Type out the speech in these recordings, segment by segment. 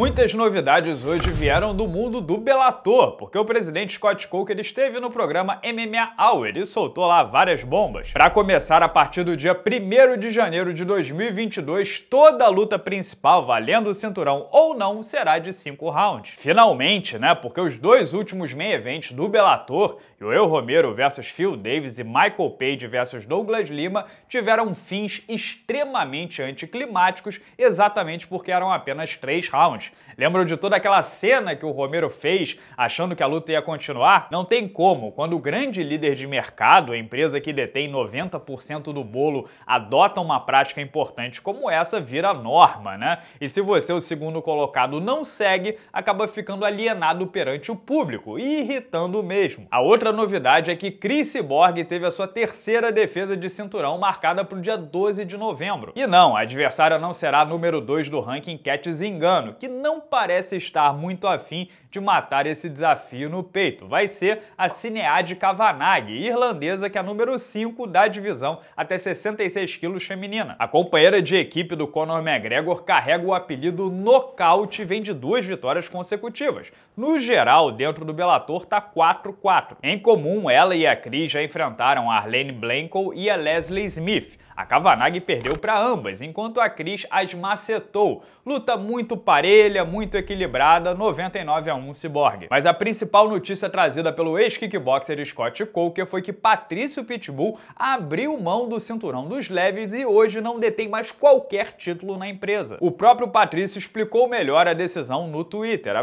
Muitas novidades hoje vieram do mundo do Bellator, porque o presidente Scott Coker esteve no programa MMA Hour e soltou lá várias bombas. Para começar, a partir do dia 1 de janeiro de 2022, toda a luta principal, valendo o cinturão ou não, será de 5 rounds. Finalmente, né? Porque os dois últimos main events do Bellator, Joel Romero versus Phil Davis e Michael Page versus Douglas Lima, tiveram fins extremamente anticlimáticos, exatamente porque eram apenas três rounds. Lembram de toda aquela cena que o Romero fez achando que a luta ia continuar? Não tem como. Quando o grande líder de mercado, a empresa que detém 90% do bolo, adota uma prática importante como essa, vira norma, né? E se você, o segundo colocado, não segue, acaba ficando alienado perante o público e irritando mesmo. A outra novidade é que Chris Borg teve a sua terceira defesa de cinturão marcada para o dia 12 de novembro. E não, a adversária não será a número 2 do ranking Cat Zingano, que não parece estar muito afim de matar esse desafio no peito. Vai ser a Cineade Kavanagh, irlandesa que é a número 5 da divisão até 66 quilos feminina. A companheira de equipe do Conor McGregor carrega o apelido Nocaute e vem de duas vitórias consecutivas. No geral, dentro do Bellator tá 4-4. Em comum, ela e a Cris já enfrentaram a Arlene Blanco e a Leslie Smith. A Kavanagh perdeu para ambas, enquanto a Cris as macetou. Luta muito parelha, muito equilibrada, 99 a 1 Cyborg. Mas a principal notícia trazida pelo ex-kickboxer Scott Coker foi que Patrício Pitbull abriu mão do cinturão dos leves e hoje não detém mais qualquer título na empresa. O próprio Patrício explicou melhor a decisão no Twitter,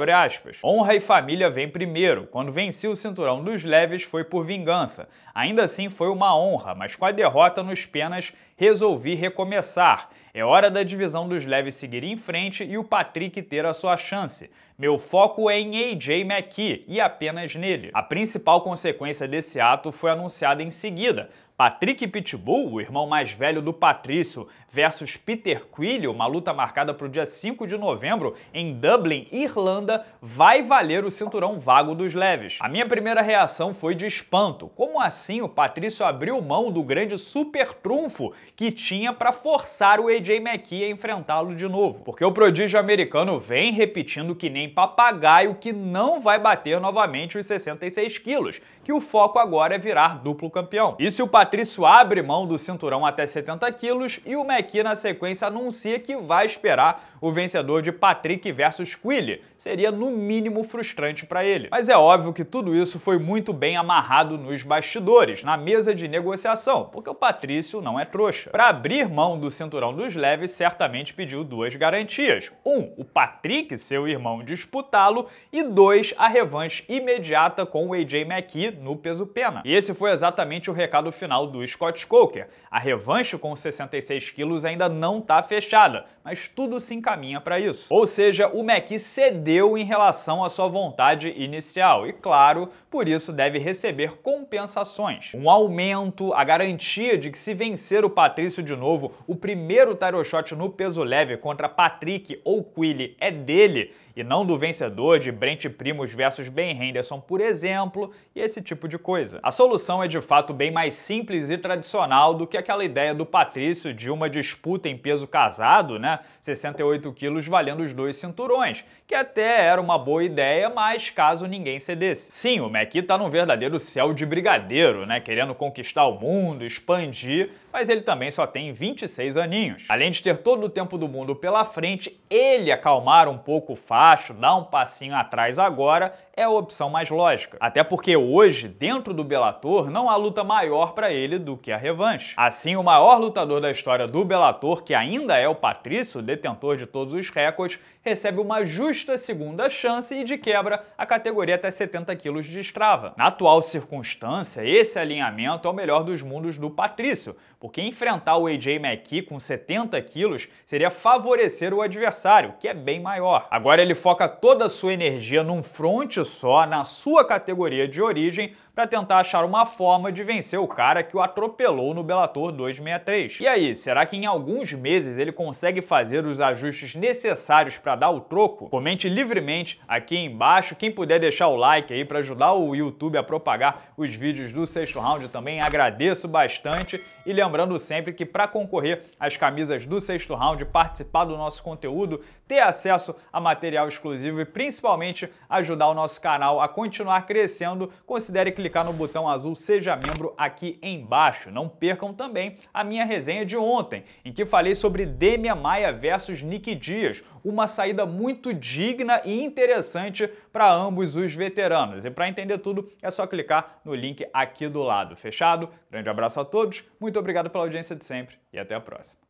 Honra e família vem primeiro. Quando venci o cinturão dos leves foi por vingança. Ainda assim foi uma honra, mas com a derrota nos penas resolvi recomeçar. É hora da divisão dos leves seguir em frente e o Patrick ter a sua chance. Meu foco é em AJ McKee e apenas nele. A principal consequência desse ato foi anunciada em seguida. Patrick Pitbull, o irmão mais velho do Patrício, versus Peter Quilly, uma luta marcada para o dia 5 de novembro em Dublin, Irlanda, vai valer o cinturão vago dos leves. A minha primeira reação foi de espanto. Como assim o Patrício abriu mão do grande super trunfo que tinha para forçar o AJ DJ McKee a enfrentá-lo de novo, porque o prodígio americano vem repetindo que nem papagaio que não vai bater novamente os 66 quilos, que o foco agora é virar duplo campeão. E se o Patrício abre mão do cinturão até 70 quilos e o McKee na sequência anuncia que vai esperar o vencedor de Patrick versus Quilly, seria no mínimo frustrante para ele. Mas é óbvio que tudo isso foi muito bem amarrado nos bastidores, na mesa de negociação, porque o Patrício não é trouxa. Para abrir mão do cinturão dos Leves certamente pediu duas garantias. Um, o Patrick, seu irmão, disputá-lo, e dois, a revanche imediata com o AJ McKee no peso pena. E esse foi exatamente o recado final do Scott Coker. A revanche com 66 quilos ainda não está fechada, mas tudo se encaminha para isso. Ou seja, o McKee cedeu em relação à sua vontade inicial e, claro, por isso deve receber compensações. Um aumento, a garantia de que se vencer o Patrício de novo, o primeiro primeiro o shot no peso leve contra Patrick ou Quilly é dele, e não do vencedor de Brent Primos versus Ben Henderson, por exemplo, e esse tipo de coisa. A solução é de fato bem mais simples e tradicional do que aquela ideia do Patrício de uma disputa em peso casado, né? 68 quilos valendo os dois cinturões, que até era uma boa ideia, mas caso ninguém cedesse. Sim, o Mackey tá num verdadeiro céu de brigadeiro, né? Querendo conquistar o mundo, expandir, mas ele também só tem 26 aninhos. Além de ter todo o tempo do mundo pela frente, ele acalmar um pouco o fato baixo, dar um passinho atrás agora é a opção mais lógica. Até porque hoje, dentro do Bellator, não há luta maior para ele do que a revanche. Assim, o maior lutador da história do Bellator, que ainda é o Patrício, detentor de todos os recordes, recebe uma justa segunda chance e, de quebra, a categoria até 70 quilos de escrava. Na atual circunstância, esse alinhamento é o melhor dos mundos do Patrício, porque enfrentar o AJ McKee com 70 quilos seria favorecer o adversário, que é bem maior. Agora ele foca toda a sua energia num fronte só, na sua categoria de origem, para tentar achar uma forma de vencer o cara que o atropelou no Bellator 263. E aí, será que em alguns meses ele consegue fazer os ajustes necessários para dar o troco? Comente livremente aqui embaixo, quem puder deixar o like aí para ajudar o YouTube a propagar os vídeos do sexto round também, agradeço bastante e lembrando sempre que para concorrer às camisas do sexto round, participar do nosso conteúdo, ter acesso a material exclusivo e principalmente ajudar o nosso canal a continuar crescendo, considere clicar clicar no botão azul Seja Membro aqui embaixo. Não percam também a minha resenha de ontem, em que falei sobre Demia Maia versus Nick Dias, uma saída muito digna e interessante para ambos os veteranos. E para entender tudo, é só clicar no link aqui do lado. Fechado? Grande abraço a todos, muito obrigado pela audiência de sempre e até a próxima.